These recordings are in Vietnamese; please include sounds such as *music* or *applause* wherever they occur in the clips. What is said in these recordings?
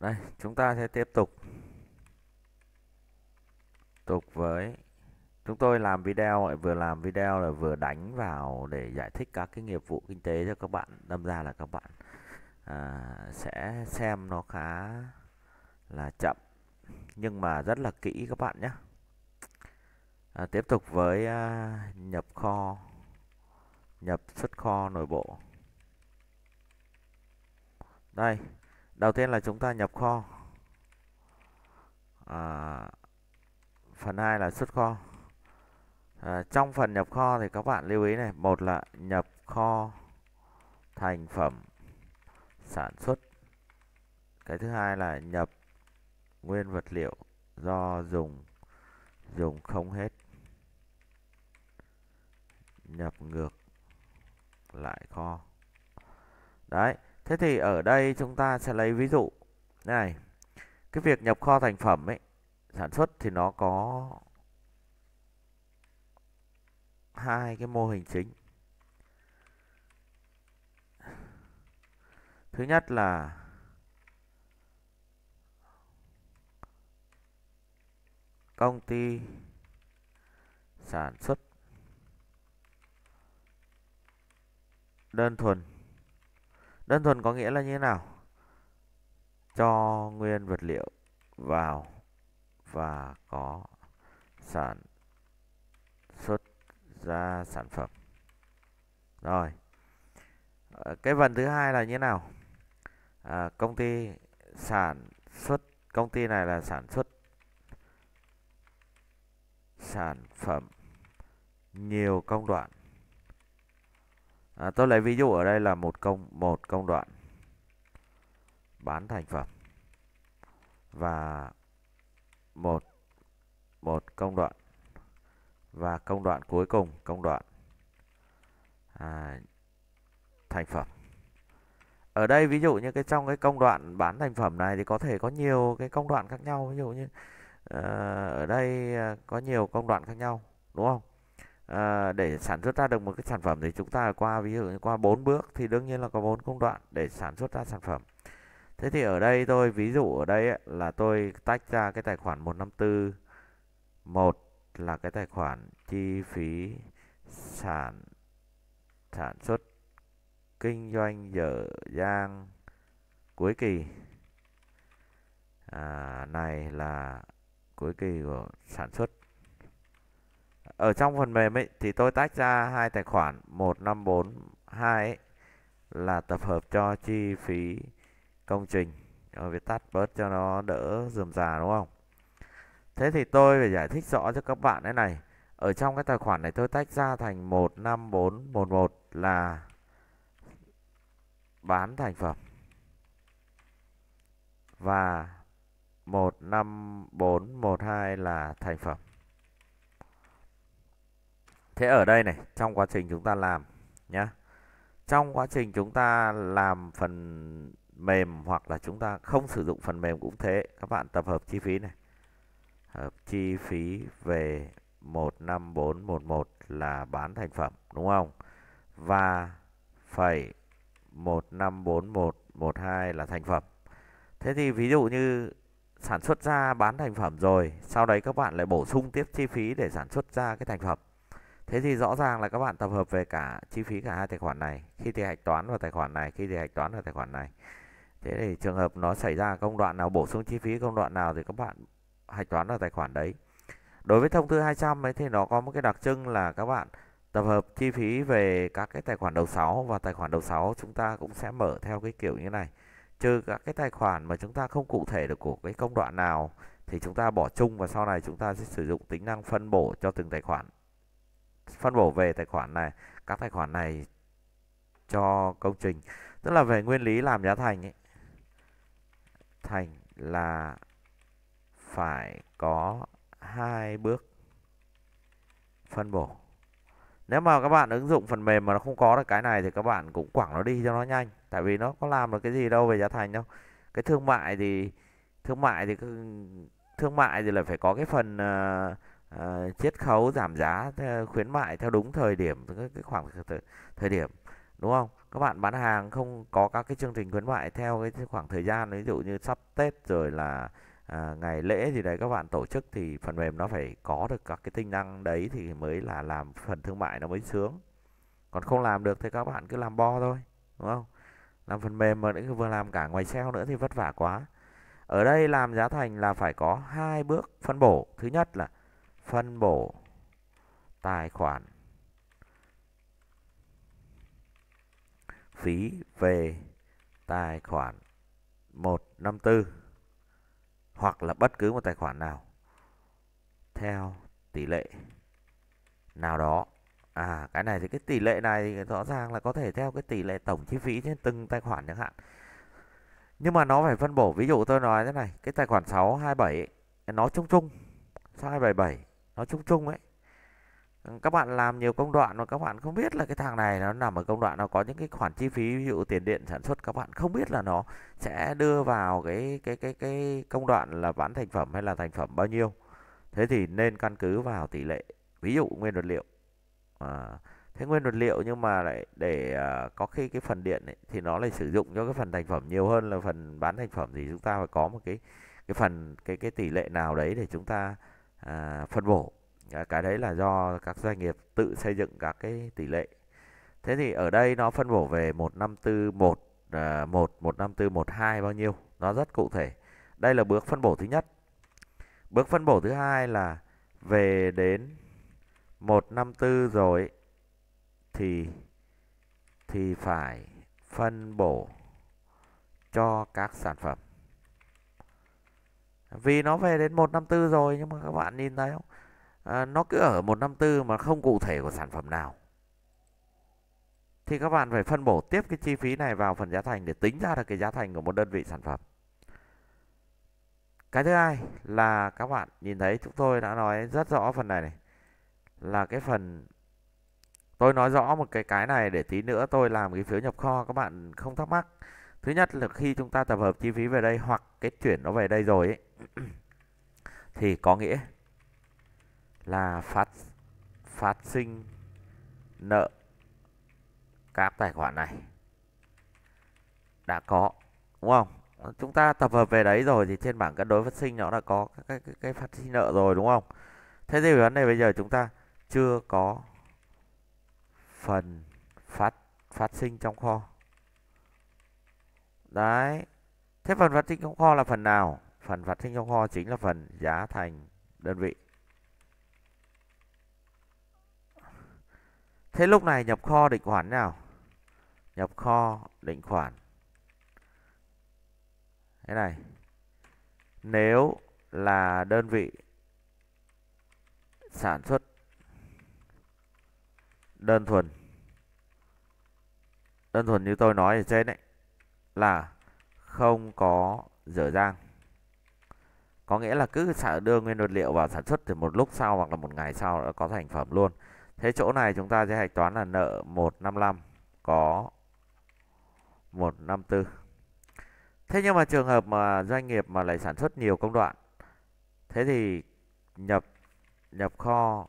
đây chúng ta sẽ tiếp tục tục với chúng tôi làm video vừa làm video là vừa đánh vào để giải thích các cái nghiệp vụ kinh tế cho các bạn đâm ra là các bạn à, sẽ xem nó khá là chậm nhưng mà rất là kỹ các bạn nhé à, tiếp tục với à, nhập kho nhập xuất kho nội bộ đây đầu tiên là chúng ta nhập kho à, phần 2 là xuất kho à, trong phần nhập kho thì các bạn lưu ý này một là nhập kho thành phẩm sản xuất cái thứ hai là nhập nguyên vật liệu do dùng dùng không hết nhập ngược lại kho đấy Thế thì ở đây chúng ta sẽ lấy ví dụ này. Cái việc nhập kho thành phẩm ấy, sản xuất thì nó có hai cái mô hình chính. Thứ nhất là công ty sản xuất đơn thuần Đơn thuần có nghĩa là như thế nào? Cho nguyên vật liệu vào và có sản xuất ra sản phẩm. Rồi. Ờ, cái phần thứ hai là như thế nào? À, công ty sản xuất công ty này là sản xuất sản phẩm nhiều công đoạn à, tôi lấy ví dụ ở đây là một công một công đoạn bán thành phẩm và một một công đoạn và công đoạn cuối cùng công đoạn à, thành phẩm ở đây ví dụ như cái trong cái công đoạn bán thành phẩm này thì có thể có nhiều cái công đoạn khác nhau ví dụ như uh, ở đây uh, có nhiều công đoạn khác nhau đúng không à, để sản xuất ra được một cái sản phẩm thì chúng ta qua ví dụ như qua bốn bước thì đương nhiên là có bốn công đoạn để sản xuất ra sản phẩm thế thì ở đây tôi ví dụ ở đây ấy, là tôi tách ra cái tài khoản 154 một là cái tài khoản chi phí sản sản xuất kinh doanh dở dang cuối kỳ à, này là cuối kỳ của sản xuất ở trong phần mềm ấy thì tôi tách ra hai tài khoản 1542 ấy, là tập hợp cho chi phí công trình rồi viết tắt bớt cho nó đỡ dườm già đúng không thế thì tôi phải giải thích rõ cho các bạn thế này ở trong cái tài khoản này tôi tách ra thành 15411 là bán thành phẩm và 15412 là thành phẩm Thế ở đây này, trong quá trình chúng ta làm nhá. Trong quá trình chúng ta làm phần mềm hoặc là chúng ta không sử dụng phần mềm cũng thế, các bạn tập hợp chi phí này. Hợp chi phí về 15411 là bán thành phẩm đúng không? Và phẩy 1541112 là thành phẩm. Thế thì ví dụ như sản xuất ra bán thành phẩm rồi, sau đấy các bạn lại bổ sung tiếp chi phí để sản xuất ra cái thành phẩm. Thế thì rõ ràng là các bạn tập hợp về cả chi phí cả hai tài khoản này, khi thì hạch toán vào tài khoản này, khi thì hạch toán vào tài khoản này. Thế thì trường hợp nó xảy ra công đoạn nào bổ sung chi phí công đoạn nào thì các bạn hạch toán vào tài khoản đấy. Đối với thông tư 200 ấy thì nó có một cái đặc trưng là các bạn tập hợp chi phí về các cái tài khoản đầu 6 và tài khoản đầu 6 chúng ta cũng sẽ mở theo cái kiểu như này. Trừ các cái tài khoản mà chúng ta không cụ thể được của cái công đoạn nào thì chúng ta bỏ chung và sau này chúng ta sẽ sử dụng tính năng phân bổ cho từng tài khoản phân bổ về tài khoản này các tài khoản này cho công trình tức là về nguyên lý làm giá thành ấy. thành là phải có hai bước phân bổ nếu mà các bạn ứng dụng phần mềm mà nó không có được cái này thì các bạn cũng quẳng nó đi cho nó nhanh tại vì nó có làm được cái gì đâu về giá thành đâu cái thương mại thì thương mại thì thương mại thì lại phải có cái phần uh, Ờ, chiết khấu giảm giá khuyến mại theo đúng thời điểm cái khoảng thời, điểm đúng không các bạn bán hàng không có các cái chương trình khuyến mại theo cái khoảng thời gian ví dụ như sắp tết rồi là à, ngày lễ gì đấy các bạn tổ chức thì phần mềm nó phải có được các cái tính năng đấy thì mới là làm phần thương mại nó mới sướng còn không làm được thì các bạn cứ làm bo thôi đúng không làm phần mềm mà nữa vừa làm cả ngoài SEO nữa thì vất vả quá ở đây làm giá thành là phải có hai bước phân bổ thứ nhất là phân bổ tài khoản phí về tài khoản 154 hoặc là bất cứ một tài khoản nào theo tỷ lệ nào đó. À cái này thì cái tỷ lệ này thì rõ ràng là có thể theo cái tỷ lệ tổng chi phí trên từng tài khoản chẳng hạn. Nhưng mà nó phải phân bổ ví dụ tôi nói thế này, cái tài khoản 627 ấy, nó chung chung 677 nó chung chung ấy các bạn làm nhiều công đoạn mà các bạn không biết là cái thằng này nó nằm ở công đoạn nó có những cái khoản chi phí ví dụ tiền điện sản xuất các bạn không biết là nó sẽ đưa vào cái cái cái cái công đoạn là bán thành phẩm hay là thành phẩm bao nhiêu thế thì nên căn cứ vào tỷ lệ ví dụ nguyên vật liệu à, thế nguyên vật liệu nhưng mà lại để à, có khi cái phần điện ấy, thì nó lại sử dụng cho cái phần thành phẩm nhiều hơn là phần bán thành phẩm thì chúng ta phải có một cái cái phần cái cái tỷ lệ nào đấy để chúng ta à, phân bổ à, cái đấy là do các doanh nghiệp tự xây dựng các cái tỷ lệ thế thì ở đây nó phân bổ về một à, một một một năm tư năm tư một hai bao nhiêu nó rất cụ thể đây là bước phân bổ thứ nhất bước phân bổ thứ hai là về đến một năm tư rồi thì thì phải phân bổ cho các sản phẩm vì nó về đến 154 rồi nhưng mà các bạn nhìn thấy không à, nó cứ ở 154 mà không cụ thể của sản phẩm nào thì các bạn phải phân bổ tiếp cái chi phí này vào phần giá thành để tính ra được cái giá thành của một đơn vị sản phẩm cái thứ hai là các bạn nhìn thấy chúng tôi đã nói rất rõ phần này này là cái phần tôi nói rõ một cái cái này để tí nữa tôi làm cái phiếu nhập kho các bạn không thắc mắc thứ nhất là khi chúng ta tập hợp chi phí về đây hoặc cái chuyển nó về đây rồi ấy, *clears throat* thì có nghĩa là phát phát sinh nợ các tài khoản này đã có đúng không? Chúng ta tập hợp về đấy rồi thì trên bảng cân đối phát sinh nó đã có cái, cái, cái phát sinh nợ rồi đúng không? Thế thì vấn đề bây giờ chúng ta chưa có phần phát phát sinh trong kho. Đấy. Thế phần phát sinh trong kho là phần nào? phần phát sinh trong kho chính là phần giá thành đơn vị. Thế lúc này nhập kho định khoản nào? Nhập kho định khoản. Thế này. Nếu là đơn vị sản xuất đơn thuần đơn thuần như tôi nói ở trên đấy là không có dở dang có nghĩa là cứ đưa nguyên vật liệu vào sản xuất thì một lúc sau hoặc là một ngày sau đã có thành phẩm luôn thế chỗ này chúng ta sẽ hạch toán là nợ 155 có 154 thế nhưng mà trường hợp mà doanh nghiệp mà lại sản xuất nhiều công đoạn thế thì nhập nhập kho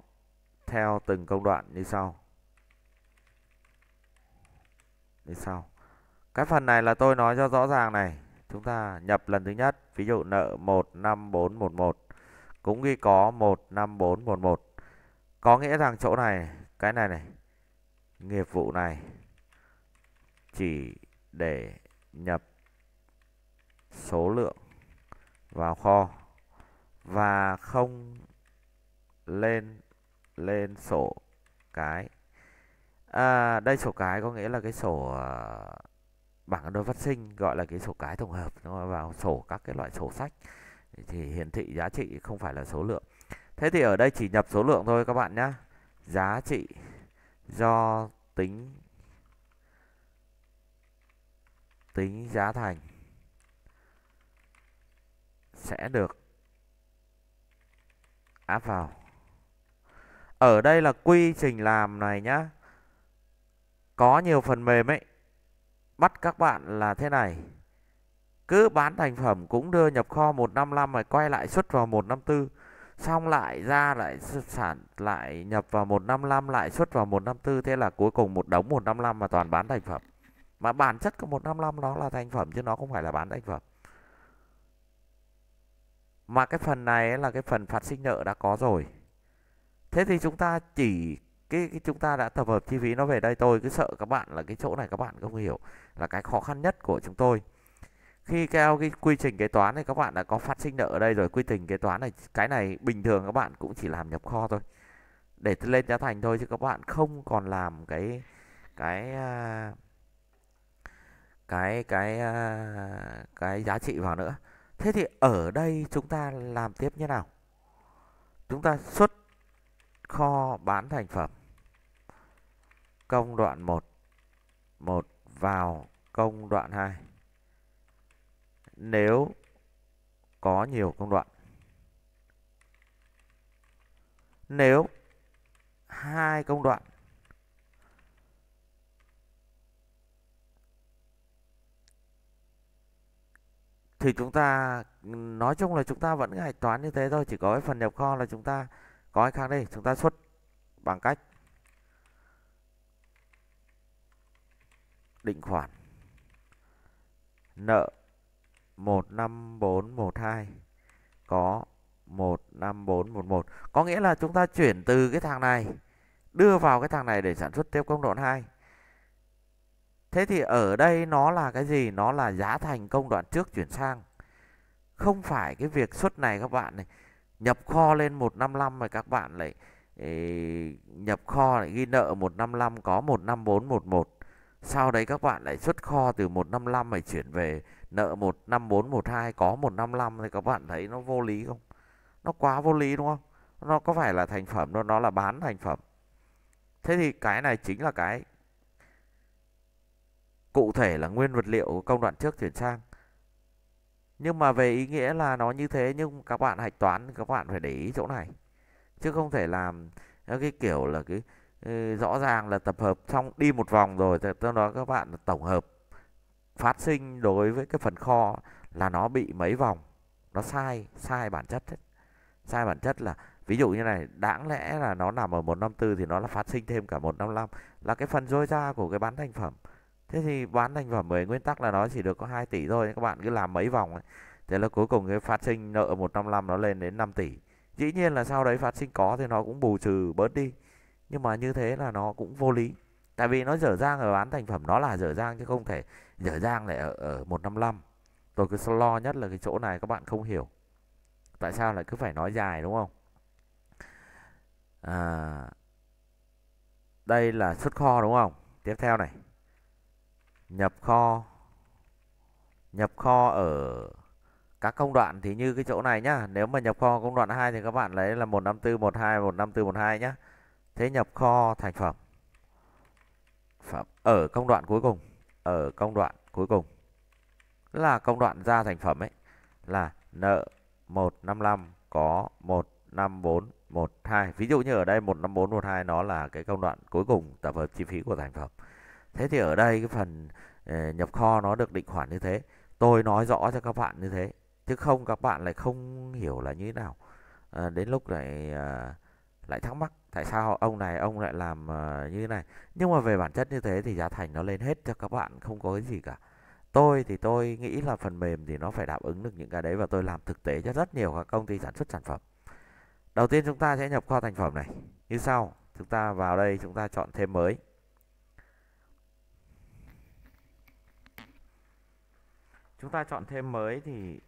theo từng công đoạn như sau như sau cái phần này là tôi nói cho rõ ràng này chúng ta nhập lần thứ nhất ví dụ nợ 15411 cũng ghi có 15411 có nghĩa rằng chỗ này cái này này nghiệp vụ này chỉ để nhập số lượng vào kho và không lên lên sổ cái à, đây sổ cái có nghĩa là cái sổ uh, bảng đơn phát sinh gọi là cái sổ cái tổng hợp nó vào sổ các cái loại sổ sách thì hiển thị giá trị không phải là số lượng thế thì ở đây chỉ nhập số lượng thôi các bạn nhé giá trị do tính tính giá thành sẽ được áp vào ở đây là quy trình làm này nhá có nhiều phần mềm ấy bắt các bạn là thế này cứ bán thành phẩm cũng đưa nhập kho 155 rồi quay lại xuất vào 154 xong lại ra lại sản lại nhập vào 155 lại xuất vào 154 thế là cuối cùng một đống 155 mà toàn bán thành phẩm mà bản chất của 155 nó là thành phẩm chứ nó không phải là bán thành phẩm mà cái phần này là cái phần phát sinh nợ đã có rồi thế thì chúng ta chỉ cái, cái chúng ta đã tập hợp chi phí nó về đây tôi cứ sợ các bạn là cái chỗ này các bạn không hiểu là cái khó khăn nhất của chúng tôi khi theo cái quy trình kế toán này các bạn đã có phát sinh nợ ở đây rồi quy trình kế toán này cái này bình thường các bạn cũng chỉ làm nhập kho thôi để lên giá thành thôi chứ các bạn không còn làm cái cái à, cái cái à, cái giá trị vào nữa thế thì ở đây chúng ta làm tiếp như nào chúng ta xuất kho bán thành phẩm công đoạn 1 1 vào công đoạn 2 nếu có nhiều công đoạn nếu hai công đoạn thì chúng ta nói chung là chúng ta vẫn hạch toán như thế thôi chỉ có cái phần nhập kho là chúng ta có cái khác đây chúng ta xuất bằng cách định khoản nợ 15412 có 15411 có nghĩa là chúng ta chuyển từ cái thằng này đưa vào cái thằng này để sản xuất tiếp công đoạn 2. Thế thì ở đây nó là cái gì? Nó là giá thành công đoạn trước chuyển sang. Không phải cái việc xuất này các bạn này nhập kho lên 155 mà các bạn lại ấy, nhập kho lại ghi nợ 155 có 15411 sau đấy các bạn lại xuất kho từ 155 phải chuyển về nợ 15412 có 155 thì các bạn thấy nó vô lý không? Nó quá vô lý đúng không? Nó có phải là thành phẩm đâu, nó là bán thành phẩm. Thế thì cái này chính là cái cụ thể là nguyên vật liệu của công đoạn trước chuyển sang. Nhưng mà về ý nghĩa là nó như thế nhưng các bạn hạch toán các bạn phải để ý chỗ này. Chứ không thể làm cái kiểu là cái rõ ràng là tập hợp xong đi một vòng rồi thì tôi nói các bạn tổng hợp phát sinh đối với cái phần kho là nó bị mấy vòng nó sai sai bản chất ấy. sai bản chất là ví dụ như này đáng lẽ là nó nằm ở 154 thì nó là phát sinh thêm cả 155 là cái phần dôi ra của cái bán thành phẩm thế thì bán thành phẩm về nguyên tắc là nó chỉ được có 2 tỷ thôi các bạn cứ làm mấy vòng ấy. thế là cuối cùng cái phát sinh nợ 155 nó lên đến 5 tỷ dĩ nhiên là sau đấy phát sinh có thì nó cũng bù trừ bớt đi nhưng mà như thế là nó cũng vô lý tại vì nó dở dang ở bán thành phẩm nó là dở dang chứ không thể dở dang lại ở, ở 155 tôi cứ lo nhất là cái chỗ này các bạn không hiểu tại sao lại cứ phải nói dài đúng không à, đây là xuất kho đúng không tiếp theo này nhập kho nhập kho ở các công đoạn thì như cái chỗ này nhá nếu mà nhập kho công đoạn 2 thì các bạn lấy là 154 12 154 12 nhá Thế nhập kho thành phẩm. Phẩm ở công đoạn cuối cùng, ở công đoạn cuối cùng. Là công đoạn ra thành phẩm ấy là nợ 155 có 15412. Ví dụ như ở đây 15412 nó là cái công đoạn cuối cùng tập hợp chi phí của thành phẩm. Thế thì ở đây cái phần ờ, nhập kho nó được định khoản như thế. Tôi nói rõ cho các bạn như thế chứ không các bạn lại không hiểu là như thế nào à, đến lúc này à, lại thắc mắc tại sao ông này ông lại làm ờ, như thế này nhưng mà về bản chất như thế thì giá thành nó lên hết cho các bạn không có cái gì cả tôi thì tôi nghĩ là phần mềm thì nó phải đáp ứng được những cái đấy và tôi làm thực tế cho rất nhiều các công ty sản xuất sản phẩm đầu tiên chúng ta sẽ nhập kho thành phẩm này như sau chúng ta vào đây chúng ta chọn thêm mới chúng ta chọn thêm mới thì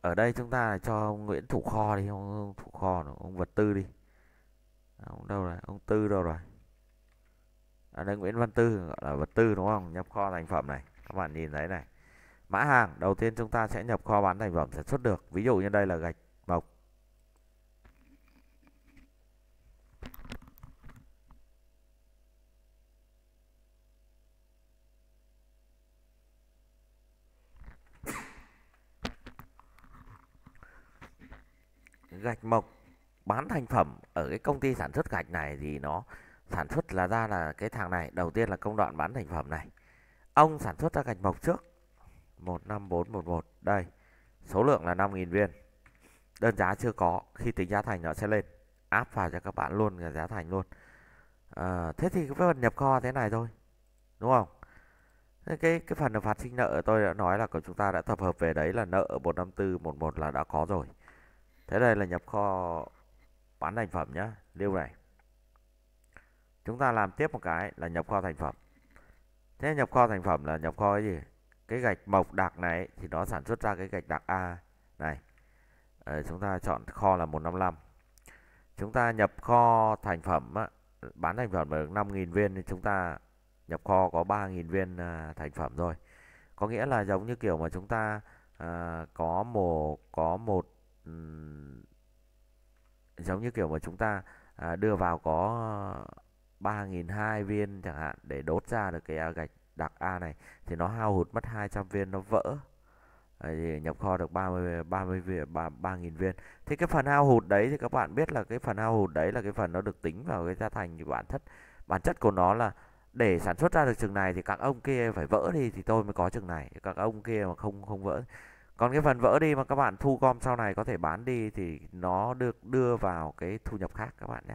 ở đây chúng ta cho ông Nguyễn Thủ Kho đi ông, ông Thủ Kho nữa, ông Vật Tư đi à, ông đâu rồi ông Tư đâu rồi ở à, đây Nguyễn Văn Tư gọi là Vật Tư đúng không nhập kho thành phẩm này các bạn nhìn thấy này mã hàng đầu tiên chúng ta sẽ nhập kho bán thành phẩm sản xuất được ví dụ như đây là gạch mộc gạch mộc bán thành phẩm ở cái công ty sản xuất gạch này thì nó sản xuất là ra là cái thằng này đầu tiên là công đoạn bán thành phẩm này ông sản xuất ra gạch mộc trước 15411 đây số lượng là 5.000 viên đơn giá chưa có khi tính giá thành nó sẽ lên áp vào cho các bạn luôn là giá thành luôn à, thế thì cái phần nhập kho thế này thôi đúng không cái cái phần phạt sinh nợ tôi đã nói là của chúng ta đã tập hợp về đấy là nợ 15411 là đã có rồi thế đây là nhập kho bán thành phẩm nhá lưu này chúng ta làm tiếp một cái là nhập kho thành phẩm thế nhập kho thành phẩm là nhập kho cái gì cái gạch mộc đặc này thì nó sản xuất ra cái gạch đặc A này à, chúng ta chọn kho là 155 chúng ta nhập kho thành phẩm á, bán thành phẩm được 5.000 viên thì chúng ta nhập kho có 3.000 viên à, thành phẩm rồi có nghĩa là giống như kiểu mà chúng ta à, có một có một giống như kiểu mà chúng ta à, đưa vào có 3.200 viên chẳng hạn để đốt ra được cái à, gạch đặc A này thì nó hao hụt mất 200 viên nó vỡ à, thì nhập kho được 30 30 viên 3.000 viên thì cái phần hao hụt đấy thì các bạn biết là cái phần hao hụt đấy là cái phần nó được tính vào cái giá thành thì bản thất bản chất của nó là để sản xuất ra được chừng này thì các ông kia phải vỡ đi thì tôi mới có chừng này các ông kia mà không không vỡ còn cái phần vỡ đi mà các bạn thu gom sau này có thể bán đi thì nó được đưa vào cái thu nhập khác các bạn nhé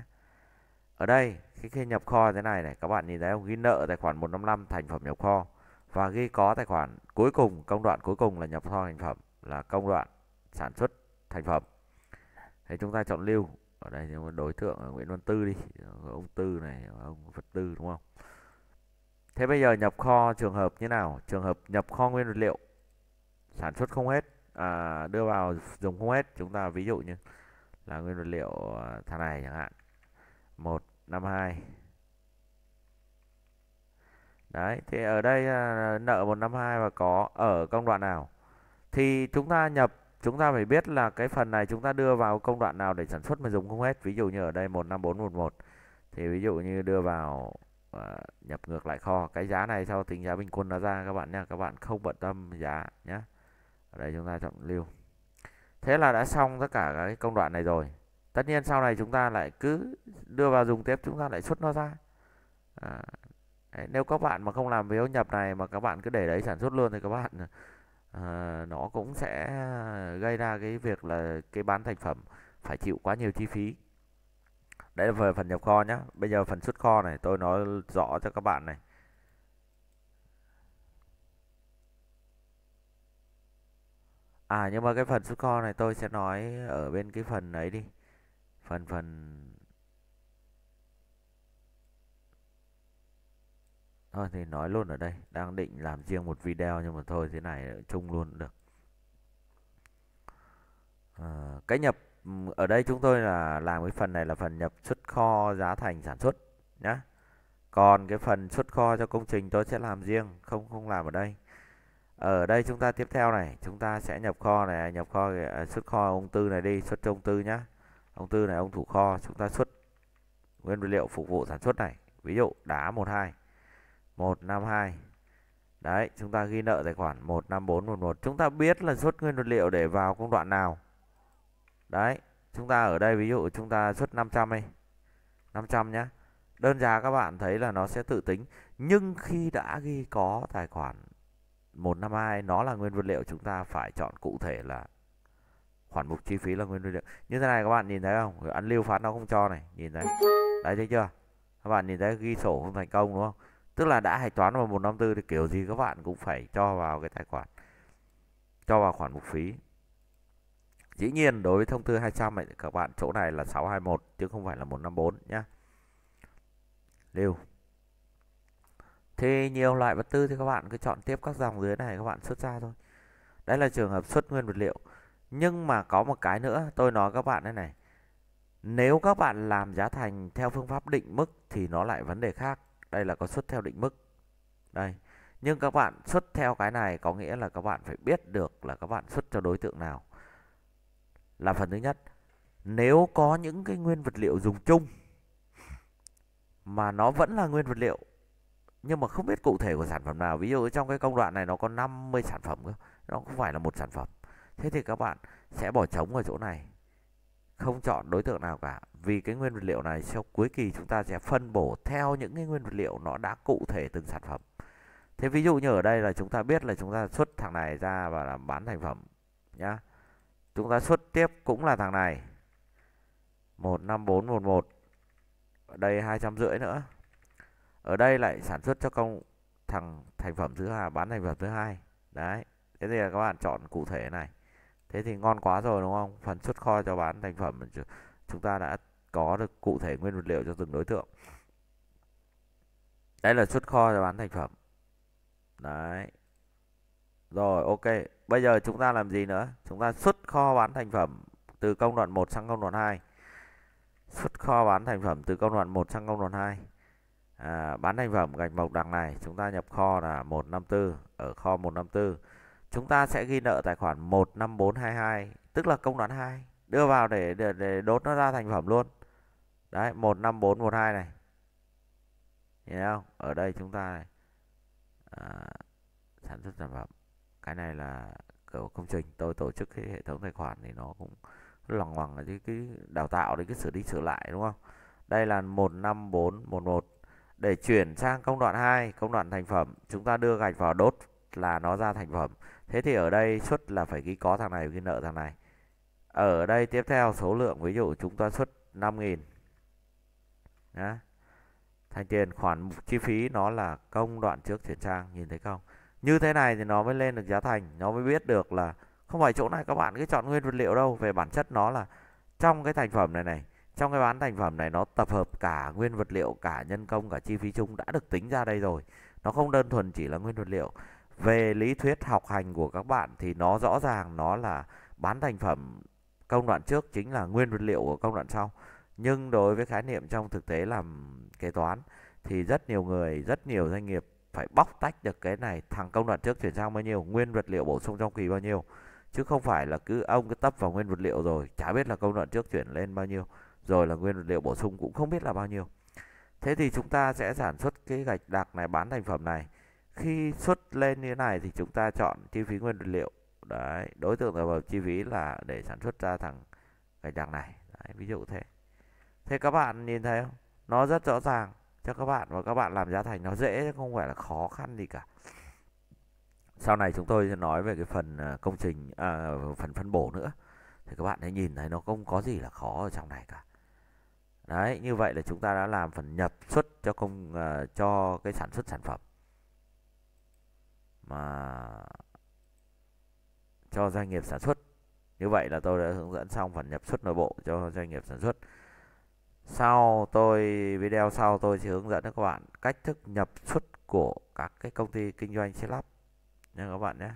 ở đây khi, khi nhập kho thế này này các bạn nhìn thấy không ghi nợ tài khoản 155 thành phẩm nhập kho và ghi có tài khoản cuối cùng công đoạn cuối cùng là nhập kho thành phẩm là công đoạn sản xuất thành phẩm thì chúng ta chọn lưu ở đây đối tượng là Nguyễn Văn Tư đi ông Tư này ông phật Tư đúng không Thế bây giờ nhập kho trường hợp như nào trường hợp nhập kho nguyên vật liệu sản xuất không hết à, đưa vào dùng không hết chúng ta ví dụ như là nguyên vật liệu à, thằng này chẳng hạn một năm hai đấy thì ở đây à, nợ một năm hai và có ở công đoạn nào thì chúng ta nhập chúng ta phải biết là cái phần này chúng ta đưa vào công đoạn nào để sản xuất mà dùng không hết ví dụ như ở đây một năm bốn một một thì ví dụ như đưa vào uh, nhập ngược lại kho cái giá này sau tính giá bình quân nó ra các bạn nha các bạn không bận tâm giá nhé đây chúng ta chọn lưu thế là đã xong tất cả cái công đoạn này rồi tất nhiên sau này chúng ta lại cứ đưa vào dùng tiếp chúng ta lại xuất nó ra à, đấy, nếu các bạn mà không làm phiếu nhập này mà các bạn cứ để đấy sản xuất luôn thì các bạn à, nó cũng sẽ gây ra cái việc là cái bán thành phẩm phải chịu quá nhiều chi phí đấy là về phần nhập kho nhá bây giờ phần xuất kho này tôi nói rõ cho các bạn này à nhưng mà cái phần xuất kho này tôi sẽ nói ở bên cái phần ấy đi phần phần thôi thì nói luôn ở đây đang định làm riêng một video nhưng mà thôi thế này chung luôn được à, cái nhập ở đây chúng tôi là làm cái phần này là phần nhập xuất kho giá thành sản xuất nhá còn cái phần xuất kho cho công trình tôi sẽ làm riêng không không làm ở đây ở ờ, đây chúng ta tiếp theo này chúng ta sẽ nhập kho này nhập kho ờ, xuất kho ông tư này đi xuất cho ông tư nhá ông tư này ông thủ kho chúng ta xuất nguyên vật liệu phục vụ sản xuất này ví dụ đá 12 152 đấy chúng ta ghi nợ tài khoản 15411 chúng ta biết là xuất nguyên vật liệu để vào công đoạn nào đấy chúng ta ở đây ví dụ chúng ta xuất 500 đi 500 nhá đơn giá các bạn thấy là nó sẽ tự tính nhưng khi đã ghi có tài khoản 152 nó là nguyên vật liệu chúng ta phải chọn cụ thể là khoản mục chi phí là nguyên vật liệu. Như thế này các bạn nhìn thấy không? Ăn lưu phát nó không cho này, nhìn thấy. Đấy thấy chưa? Các bạn nhìn thấy ghi sổ không thành công đúng không? Tức là đã hạch toán vào 154 thì kiểu gì các bạn cũng phải cho vào cái tài khoản. Cho vào khoản mục phí. Dĩ nhiên đối với thông tư 200 này các bạn chỗ này là 621 chứ không phải là 154 nhá. Lưu thì nhiều loại vật tư thì các bạn cứ chọn tiếp các dòng dưới này các bạn xuất ra thôi. đây là trường hợp xuất nguyên vật liệu. Nhưng mà có một cái nữa tôi nói các bạn đây này. Nếu các bạn làm giá thành theo phương pháp định mức thì nó lại vấn đề khác. Đây là có xuất theo định mức. Đây. Nhưng các bạn xuất theo cái này có nghĩa là các bạn phải biết được là các bạn xuất cho đối tượng nào. Là phần thứ nhất. Nếu có những cái nguyên vật liệu dùng chung mà nó vẫn là nguyên vật liệu nhưng mà không biết cụ thể của sản phẩm nào ví dụ trong cái công đoạn này nó có 50 sản phẩm cơ nó không phải là một sản phẩm thế thì các bạn sẽ bỏ trống ở chỗ này không chọn đối tượng nào cả vì cái nguyên vật liệu này sau cuối kỳ chúng ta sẽ phân bổ theo những cái nguyên vật liệu nó đã cụ thể từng sản phẩm thế ví dụ như ở đây là chúng ta biết là chúng ta xuất thằng này ra và làm bán thành phẩm nhá chúng ta xuất tiếp cũng là thằng này một năm bốn một ở đây hai trăm rưỡi nữa ở đây lại sản xuất cho công thằng thành phẩm thứ hai bán thành phẩm thứ hai đấy thế thì là các bạn chọn cụ thể này thế thì ngon quá rồi đúng không phần xuất kho cho bán thành phẩm chúng ta đã có được cụ thể nguyên vật liệu cho từng đối tượng đấy là xuất kho cho bán thành phẩm đấy rồi ok bây giờ chúng ta làm gì nữa chúng ta xuất kho bán thành phẩm từ công đoạn 1 sang công đoạn 2 xuất kho bán thành phẩm từ công đoạn 1 sang công đoạn 2 à, bán thành phẩm gạch mộc đằng này chúng ta nhập kho là 154 ở kho 154 chúng ta sẽ ghi nợ tài khoản 15422 tức là công đoạn 2 đưa vào để, để, để đốt nó ra thành phẩm luôn đấy 15412 này nhìn không ở đây chúng ta này à, sản xuất sản phẩm cái này là kiểu công trình tôi tổ chức cái hệ thống tài khoản thì nó cũng lòng hoàng cái, cái đào tạo đến cái sửa đi sửa lại đúng không đây là 15411 để chuyển sang công đoạn 2, công đoạn thành phẩm, chúng ta đưa gạch vào đốt là nó ra thành phẩm. Thế thì ở đây xuất là phải ghi có thằng này và ghi nợ thằng này. Ở đây tiếp theo số lượng ví dụ chúng ta xuất 5.000. Đó. Thành tiền khoản chi phí nó là công đoạn trước chuyển trang nhìn thấy không? Như thế này thì nó mới lên được giá thành, nó mới biết được là không phải chỗ này các bạn cứ chọn nguyên vật liệu đâu, về bản chất nó là trong cái thành phẩm này này trong cái bán thành phẩm này nó tập hợp cả nguyên vật liệu, cả nhân công, cả chi phí chung đã được tính ra đây rồi. Nó không đơn thuần chỉ là nguyên vật liệu. Về lý thuyết học hành của các bạn thì nó rõ ràng nó là bán thành phẩm công đoạn trước chính là nguyên vật liệu của công đoạn sau. Nhưng đối với khái niệm trong thực tế làm kế toán thì rất nhiều người, rất nhiều doanh nghiệp phải bóc tách được cái này thằng công đoạn trước chuyển sang bao nhiêu, nguyên vật liệu bổ sung trong kỳ bao nhiêu. Chứ không phải là cứ ông cứ tấp vào nguyên vật liệu rồi, chả biết là công đoạn trước chuyển lên bao nhiêu rồi là nguyên liệu bổ sung cũng không biết là bao nhiêu. Thế thì chúng ta sẽ sản xuất cái gạch đặc này bán thành phẩm này. Khi xuất lên như thế này thì chúng ta chọn chi phí nguyên liệu. Đấy, đối tượng là vào chi phí là để sản xuất ra thằng gạch đặc này. Đấy, ví dụ thế. Thế các bạn nhìn thấy không? Nó rất rõ ràng cho các bạn và các bạn làm giá thành nó dễ chứ không phải là khó khăn gì cả. Sau này chúng tôi sẽ nói về cái phần à, công trình à, phần phân bổ nữa. Thì các bạn hãy nhìn thấy nó không có gì là khó ở trong này cả. Đấy, như vậy là chúng ta đã làm phần nhập xuất cho công uh, cho cái sản xuất sản phẩm mà cho doanh nghiệp sản xuất. Như vậy là tôi đã hướng dẫn xong phần nhập xuất nội bộ cho doanh nghiệp sản xuất. Sau tôi video sau tôi sẽ hướng dẫn các bạn cách thức nhập xuất của các cái công ty kinh doanh xe lắp. Nha các bạn nhé.